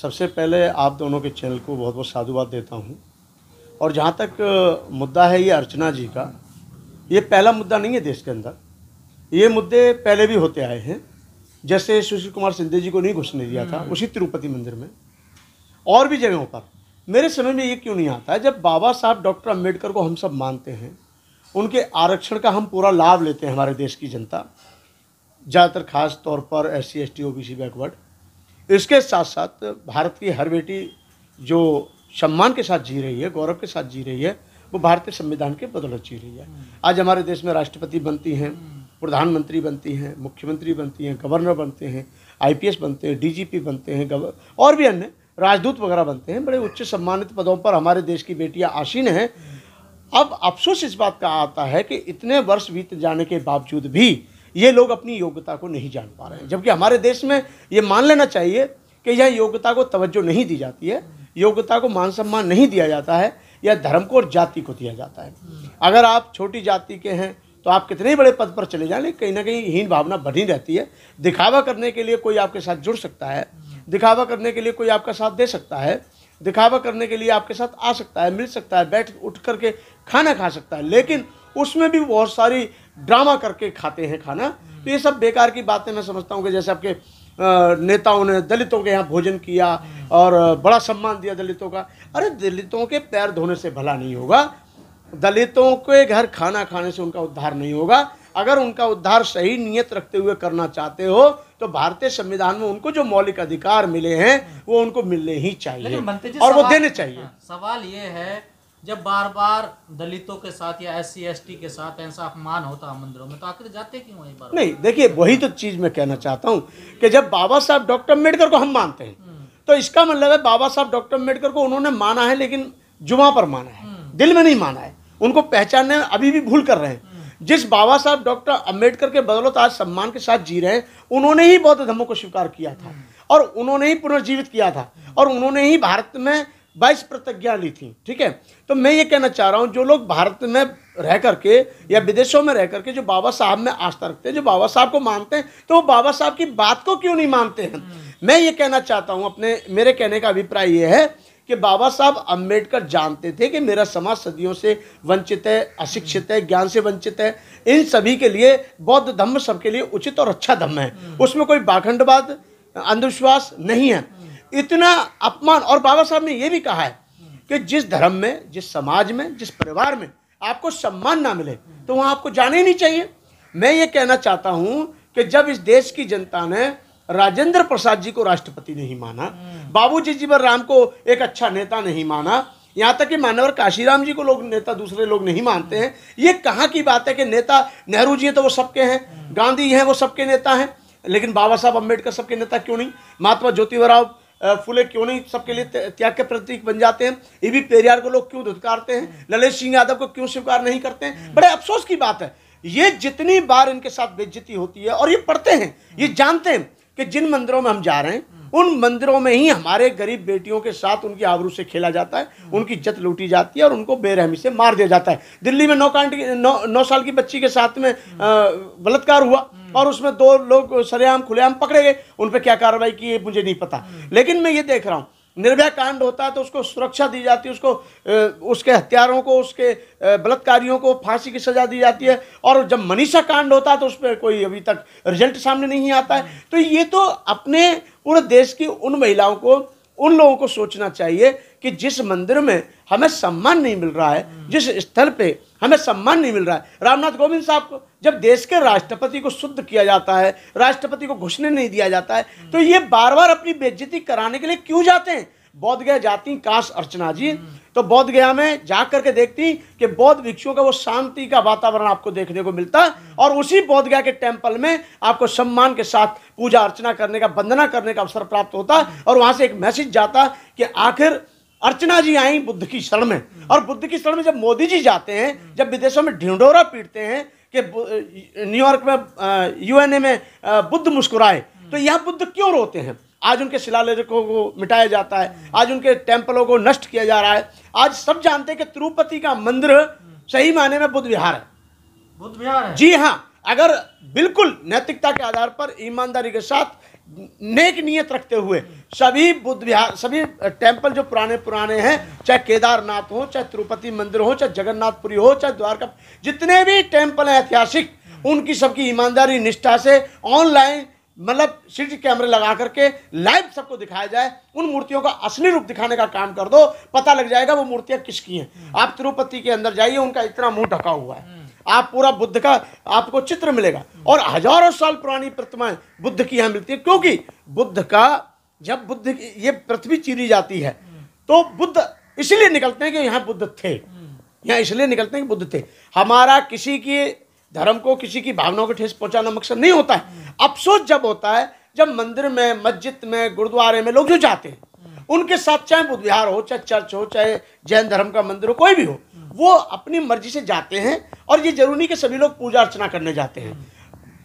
सबसे पहले आप दोनों के चैनल को बहुत बहुत साधुवाद देता हूँ और जहाँ तक मुद्दा है ये अर्चना जी का ये पहला मुद्दा नहीं है देश के अंदर ये मुद्दे पहले भी होते आए हैं जैसे सुशील कुमार सिंधे जी को नहीं घुसने दिया था हम्म। उसी तिरुपति मंदिर में और भी जगहों पर मेरे समझ में ये क्यों नहीं आता है जब बाबा साहब डॉक्टर अम्बेडकर को हम सब मानते हैं उनके आरक्षण का हम पूरा लाभ लेते हैं हमारे देश की जनता ज़्यादातर खास तौर पर S C S T O B C backward इसके साथ साथ भारत की हर बेटी जो सम्मान के साथ जी रही है गौरव के साथ जी रही है वो भारतीय संविधान के बदौलत जी रही है आज हमारे देश में राष्ट्रपति बनती हैं प्रधानमंत्री बनती हैं मुख्यमंत्री बनती हैं गवर्नर बनते हैं आईपीएस बनते हैं डीजीपी बनते हैं गवर और भी अन्य राजदूत वगैरह बनते हैं बड़े उच्च सम्मानित पदों पर हमारे देश की बेटियां आसीन हैं अब अफसोस इस बात का आता है कि इतने वर्ष बीत जाने के बावजूद भी ये लोग अपनी योग्यता को नहीं जान पा रहे हैं जबकि हमारे देश में ये मान लेना चाहिए कि यह योग्यता को तवज्जो नहीं दी जाती है योग्यता को मान सम्मान नहीं दिया जाता है या धर्म को और जाति को दिया जाता है अगर आप छोटी जाति के हैं तो आप कितने बड़े पद पर चले जाएं लेकिन कहीं ना कहीं हीन भावना बनी रहती है दिखावा करने के लिए कोई आपके साथ जुड़ सकता है दिखावा करने के लिए कोई आपका साथ दे सकता है दिखावा करने के लिए आपके साथ आ सकता है मिल सकता है बैठ उठ करके खाना खा सकता है लेकिन उसमें भी बहुत सारी ड्रामा करके खाते हैं खाना तो ये सब बेकार की बातें मैं समझता हूँ कि जैसे आपके नेताओं ने दलितों के यहाँ भोजन किया और बड़ा सम्मान दिया दलितों का अरे दलितों के पैर धोने से भला नहीं होगा दलितों के घर खाना खाने से उनका उद्धार नहीं होगा अगर उनका उद्धार सही नियत रखते हुए करना चाहते हो तो भारतीय संविधान में उनको जो मौलिक अधिकार मिले हैं वो उनको मिलने ही चाहिए और वो देने चाहिए हाँ, सवाल ये है जब बार बार दलितों के साथ या एस सी के साथ ऐसा अपमान होता है मंदिरों में तो आखिर जाते क्यों वही बार नहीं देखिए वही तो चीज़ मैं कहना चाहता हूँ कि जब बाबा साहब डॉक्टर अम्बेडकर को हम मानते हैं हम्म। तो इसका मतलब है बाबा साहब डॉक्टर अम्बेडकर को उन्होंने माना है लेकिन जुमा पर माना है हम्म। दिल में नहीं माना है उनको पहचानने अभी भी भूल कर रहे हैं हम्म। जिस बाबा साहब डॉक्टर अम्बेडकर के बदौलत आज सम्मान के साथ जी रहे हैं उन्होंने ही बौद्ध धर्मों को स्वीकार किया था और उन्होंने ही पुनर्जीवित किया था और उन्होंने ही भारत में बाईस प्रतिज्ञा ली थी ठीक है तो मैं ये कहना चाह रहा हूँ जो लोग भारत में रह करके या विदेशों में रह करके जो बाबा साहब में आस्था रखते हैं जो बाबा साहब को मानते हैं तो वो बाबा साहब की बात को क्यों नहीं मानते हैं हम्म। मैं ये कहना चाहता हूँ अपने मेरे कहने का अभिप्राय ये है कि बाबा साहब अम्बेडकर जानते थे कि मेरा समाज सदियों से वंचित है अशिक्षित है ज्ञान से वंचित है इन सभी के लिए बौद्ध धम्म सबके लिए उचित और अच्छा धम्म है हम्म। उसमें कोई बाखंडवाद अंधविश्वास नहीं है इतना अपमान और बाबा साहब ने ये भी कहा है कि जिस धर्म में जिस समाज में जिस परिवार में आपको सम्मान ना मिले तो वहाँ आपको जाने ही नहीं चाहिए मैं ये कहना चाहता हूँ कि जब इस देश की जनता ने राजेंद्र प्रसाद जी को राष्ट्रपति नहीं माना बाबू जी जीवर राम को एक अच्छा नेता नहीं माना यहाँ तक कि मानवर काशीराम जी को लोग नेता दूसरे लोग नहीं मानते हैं ये कहाँ की बात है कि नेता नेहरू जी हैं तो वो सबके हैं गांधी हैं वो सबके नेता हैं लेकिन बाबा साहब अम्बेडकर सबके नेता क्यों नहीं महात्मा ज्योतिबा राव फुले क्यों नहीं सबके लिए त्याग के प्रतीक बन जाते हैं ये भी पेरियार को लोग क्यों धुतकारते हैं ललित सिंह यादव को क्यों स्वीकार नहीं करते हैं बड़े अफसोस की बात है ये जितनी बार इनके साथ बेज्जती होती है और ये पढ़ते हैं ये जानते हैं कि जिन मंदिरों में हम जा रहे हैं उन मंदिरों में ही हमारे गरीब बेटियों के साथ उनकी आबरू से खेला जाता है उनकी जत लूटी जाती है और उनको बेरहमी से मार दिया जाता है दिल्ली में नौ कांड नौ नौ साल की बच्ची के साथ में बलात्कार हुआ और उसमें दो लोग सरेआम खुलेआम पकड़े गए उन पर क्या कार्रवाई की मुझे नहीं पता लेकिन मैं ये देख रहा हूँ निर्भया कांड होता है तो उसको सुरक्षा दी जाती है उसको उसके हथियारों को उसके बलात्कारियों को फांसी की सजा दी जाती है और जब मनीषा कांड होता है तो उस पर कोई अभी तक रिजल्ट सामने नहीं आता है तो ये तो अपने उन देश की उन महिलाओं को उन लोगों को सोचना चाहिए कि जिस मंदिर में हमें सम्मान नहीं मिल रहा है जिस स्थल पे हमें सम्मान नहीं मिल रहा है रामनाथ कोविंद साहब को जब देश के राष्ट्रपति को शुद्ध किया जाता है राष्ट्रपति को घुसने नहीं दिया जाता है तो ये बार बार अपनी बेज्जती कराने के लिए क्यों जाते हैं बौद्ध गया जाती काश अर्चना जी तो बौद्ध गया में जा करके देखती कि बौद्ध भिक्षुओं का वो शांति का वातावरण आपको देखने को मिलता और उसी बौद्ध गया के टेम्पल में आपको सम्मान के साथ पूजा अर्चना करने का वंदना करने का अवसर प्राप्त होता और वहां से एक मैसेज जाता कि आखिर अर्चना जी आई बुद्ध की शरण में और बुद्ध की शरण में जब मोदी जी जाते हैं जब विदेशों में ढिंडोरा पीटते हैं कि न्यूयॉर्क में यूएनए में बुद्ध मुस्कुराए तो यह बुद्ध क्यों रोते हैं आज उनके शिलालेखों को मिटाया जाता है आज उनके टेम्पलों को नष्ट किया जा रहा है आज सब जानते हैं कि तिरुपति का मंदिर सही माने में बुद्ध विहार है बुद्ध विहार है जी हाँ अगर बिल्कुल नैतिकता के आधार पर ईमानदारी के साथ नेक नियत रखते हुए सभी बुद्ध विहार सभी टेम्पल जो पुराने पुराने हैं चाहे केदारनाथ हो चाहे तिरुपति मंदिर हो चाहे जगन्नाथपुरी हो चाहे द्वारका जितने भी टेम्पल हैं ऐतिहासिक उनकी सबकी ईमानदारी निष्ठा से ऑनलाइन मतलब सी कैमरे लगा करके लाइव सबको दिखाया जाए उन मूर्तियों का असली रूप दिखाने का काम कर दो पता लग जाएगा वो मूर्तियां किसकी हैं हम्म। आप तिरुपति के अंदर जाइए उनका इतना मुंह ढका हुआ है हम्म। आप पूरा बुद्ध का आपको चित्र मिलेगा हम्म। और हजारों साल पुरानी प्रतिमाएं बुद्ध की यहाँ मिलती है क्योंकि बुद्ध का जब बुद्ध की ये पृथ्वी चीरी जाती है तो बुद्ध इसलिए निकलते हैं कि यहाँ बुद्ध थे यहां इसलिए निकलते हैं कि बुद्ध थे हमारा किसी की धर्म को किसी की भावनाओं को ठेस पहुंचाना मकसद नहीं होता है अफसोस जब होता है जब मंदिर में मस्जिद में गुरुद्वारे में लोग जो जाते हैं उनके साथ चाहे बुद्ध विहार हो चाहे चर्च हो चाहे जैन धर्म का मंदिर हो कोई भी हो वो अपनी मर्जी से जाते हैं और ये जरूरी कि सभी लोग पूजा अर्चना करने जाते हैं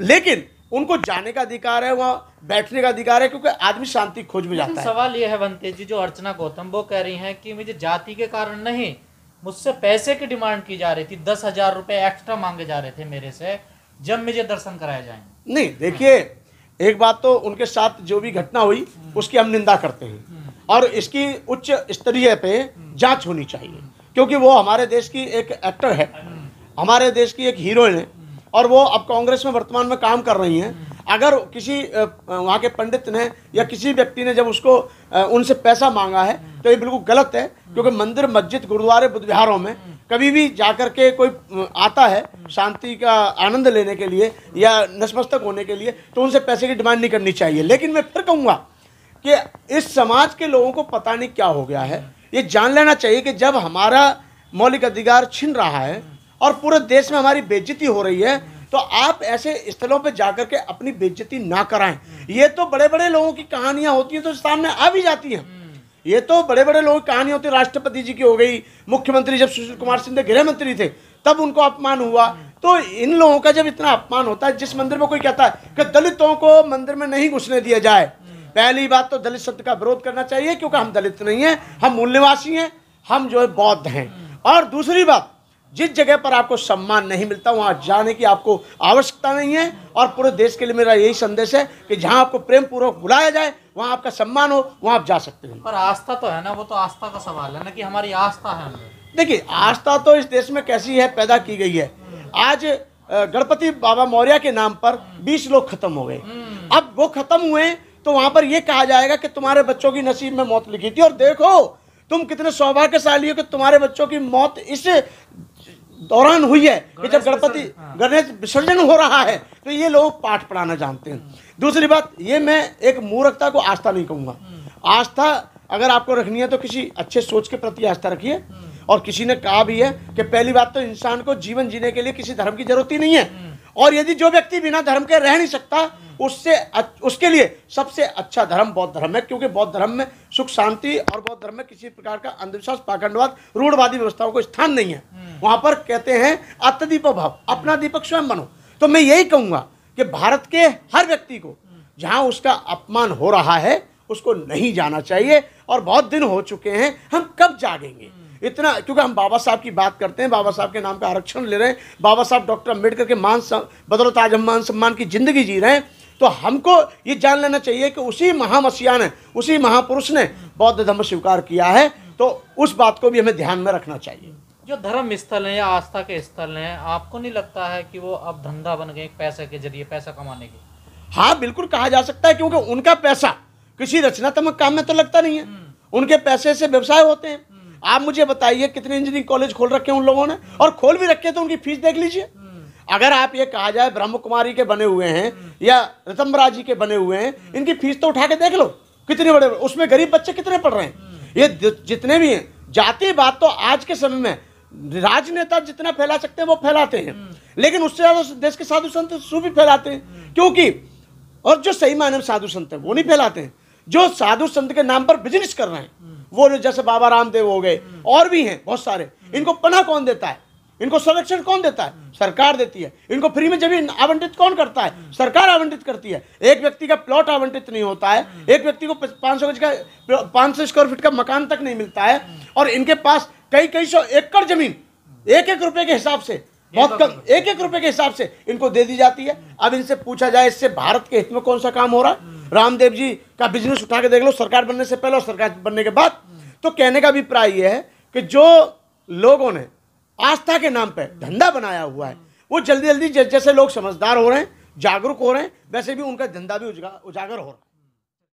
लेकिन उनको जाने का अधिकार है वहाँ बैठने का अधिकार है क्योंकि आदमी शांति खोज में जाता है सवाल ये है वंते जी जो अर्चना गौतम वो कह रही हैं कि मुझे जाति के कारण नहीं मुझसे पैसे की डिमांड की जा रही थी दस हजार रुपए एक्स्ट्रा मांगे जा रहे थे मेरे से जब मुझे दर्शन कराए जाएंगे नहीं देखिए एक बात तो उनके साथ जो भी घटना हुई हम्म। उसकी हम निंदा करते हैं हम्म। और इसकी उच्च स्तरीय पे हम्म। जांच होनी चाहिए क्योंकि वो हमारे देश की एक एक्टर है हमारे देश की एक हीरोइन है और वो अब कांग्रेस में वर्तमान में काम कर रही हैं अगर किसी वहाँ के पंडित ने या किसी व्यक्ति ने जब उसको उनसे पैसा मांगा है तो ये बिल्कुल गलत है क्योंकि मंदिर मस्जिद गुरुद्वारे बुद्ध विहारों में कभी भी जाकर के कोई आता है शांति का आनंद लेने के लिए या नतमस्तक होने के लिए तो उनसे पैसे की डिमांड नहीं करनी चाहिए लेकिन मैं फिर कहूँगा कि इस समाज के लोगों को पता नहीं क्या हो गया है ये जान लेना चाहिए कि जब हमारा मौलिक अधिकार छिन रहा है और पूरे देश में हमारी बेजती हो रही है तो आप ऐसे स्थलों पर जाकर के अपनी बेज्जती ना कराएं ये तो बड़े बड़े लोगों की कहानियां होती हैं तो सामने आ भी जाती हैं हम्म। ये तो बड़े बड़े लोगों की कहानी होती राष्ट्रपति जी की हो गई मुख्यमंत्री जब सुशील कुमार सिंह गृह मंत्री थे तब उनको अपमान हुआ तो इन लोगों का जब इतना अपमान होता है जिस मंदिर में कोई कहता है कि दलितों को मंदिर में नहीं घुसने दिया जाए हम्म। पहली बात तो दलित शब्द का विरोध करना चाहिए क्योंकि हम दलित नहीं हैं हम मूल निवासी हैं हम जो है बौद्ध हैं हम्म। और दूसरी बात जिस जगह पर आपको सम्मान नहीं मिलता वहाँ जाने की आपको आवश्यकता नहीं है और पूरे देश के लिए मेरा यही संदेश है कि जहाँ आपको प्रेम पूर्वक बुलाया जाए वहाँ आपका सम्मान हो वहाँ आप जा सकते हैं पर आस्था तो है ना वो तो आस्था का सवाल है ना कि हमारी आस्था है देखिए आस्था तो इस देश में कैसी है पैदा की गई है आज गणपति बाबा मौर्य के नाम पर बीस लोग खत्म हो गए हम्म। अब वो खत्म हुए तो वहाँ पर यह कहा जाएगा कि तुम्हारे बच्चों की नसीब में मौत लिखी थी और देखो तुम कितने सौभाग्यशाली हो कि तुम्हारे बच्चों की मौत इस दौरान हुई है कि जब गणपति हाँ। गणेश विसर्जन हो रहा है तो ये लोग पाठ पढ़ाना जानते हैं हाँ। दूसरी बात ये मैं एक मूर्खता को आस्था नहीं कहूँगा हाँ। आस्था अगर आपको रखनी है तो किसी अच्छे सोच के प्रति आस्था रखिए और किसी ने कहा भी है कि पहली बात तो इंसान को जीवन जीने के लिए किसी धर्म की जरूरत ही नहीं है और यदि जो व्यक्ति बिना धर्म के रह नहीं सकता उससे उसके लिए सबसे अच्छा धर्म बौद्ध धर्म है क्योंकि बौद्ध धर्म में सुख शांति और बौद्ध धर्म में किसी प्रकार का अंधविश्वास पाखंडवाद रूढ़वादी व्यवस्थाओं को स्थान नहीं है वहाँ पर कहते हैं अत्यदीप भाव अपना दीपक स्वयं बनो तो मैं यही कहूँगा कि भारत के हर व्यक्ति को जहाँ उसका अपमान हो रहा है उसको नहीं जाना चाहिए और बहुत दिन हो चुके हैं हम कब जागेंगे इतना क्योंकि हम बाबा साहब की बात करते हैं बाबा साहब के नाम का आरक्षण ले रहे हैं बाबा साहब डॉक्टर अम्बेडकर के मान बदौलत आज हम मान सम्मान की ज़िंदगी जी रहे हैं तो हमको ये जान लेना चाहिए कि उसी महामसिया ने उसी महापुरुष ने बौद्ध धर्म स्वीकार किया है तो उस बात को भी हमें ध्यान में रखना चाहिए जो धर्म स्थल हैं या आस्था के स्थल हैं आपको नहीं लगता है कि वो अब धंधा बन गए पैसे के जरिए पैसा कमाने के हाँ बिल्कुल कहा जा सकता है क्योंकि उनका पैसा किसी रचनात्मक काम में तो लगता नहीं है हम्म। उनके पैसे से व्यवसाय होते हैं हम्म। आप मुझे बताइए कितने इंजीनियरिंग कॉलेज खोल रखे हैं उन लोगों ने और खोल भी रखे तो उनकी फीस देख लीजिए हम्म। अगर आप ये कहा जाए ब्रह्म कुमारी के बने हुए हैं या रतम्बरा जी के बने हुए हैं इनकी फीस तो उठा के देख लो कितने बड़े उसमें गरीब बच्चे कितने पढ़ रहे हैं ये जितने भी हैं जाति बात तो आज के समय में राजनेता जितना फैला सकते हैं वो फैलाते हैं लेकिन उससे ज्यादा देश के साधु संत भी फैलाते हैं क्योंकि और जो सही मायने में साधु संत है वो नहीं फैलाते हैं जो साधु संत के नाम पर बिजनेस कर रहे हैं वो जैसे बाबा रामदेव हो गए और भी हैं बहुत सारे इनको पना कौन देता है इनको संरक्षण कौन देता है सरकार देती है इनको फ्री में जमीन आवंटित कौन करता है सरकार आवंटित करती है एक व्यक्ति का प्लॉट आवंटित नहीं होता है एक व्यक्ति को पांच सौ गज का पांच सौ स्क्वायर फीट का मकान तक नहीं मिलता है और इनके पास कई कई सौ एकड़ जमीन एक एक रुपए के हिसाब से बहुत तो कम एक एक रुपए के हिसाब से इनको दे दी जाती है अब इनसे पूछा जाए इससे भारत के हित में कौन सा काम हो रहा है हम्म। रामदेव जी का बिजनेस उठा के देख लो सरकार बनने से पहले और सरकार बनने के बाद हम्म। तो कहने का अभिप्राय यह है कि जो लोगों ने आस्था के नाम पर हम्म। धंधा बनाया हुआ है वो जल्दी जल्दी जैसे लोग समझदार हो रहे हैं जागरूक हो रहे हैं वैसे भी उनका धंधा भी उजागर हो रहा है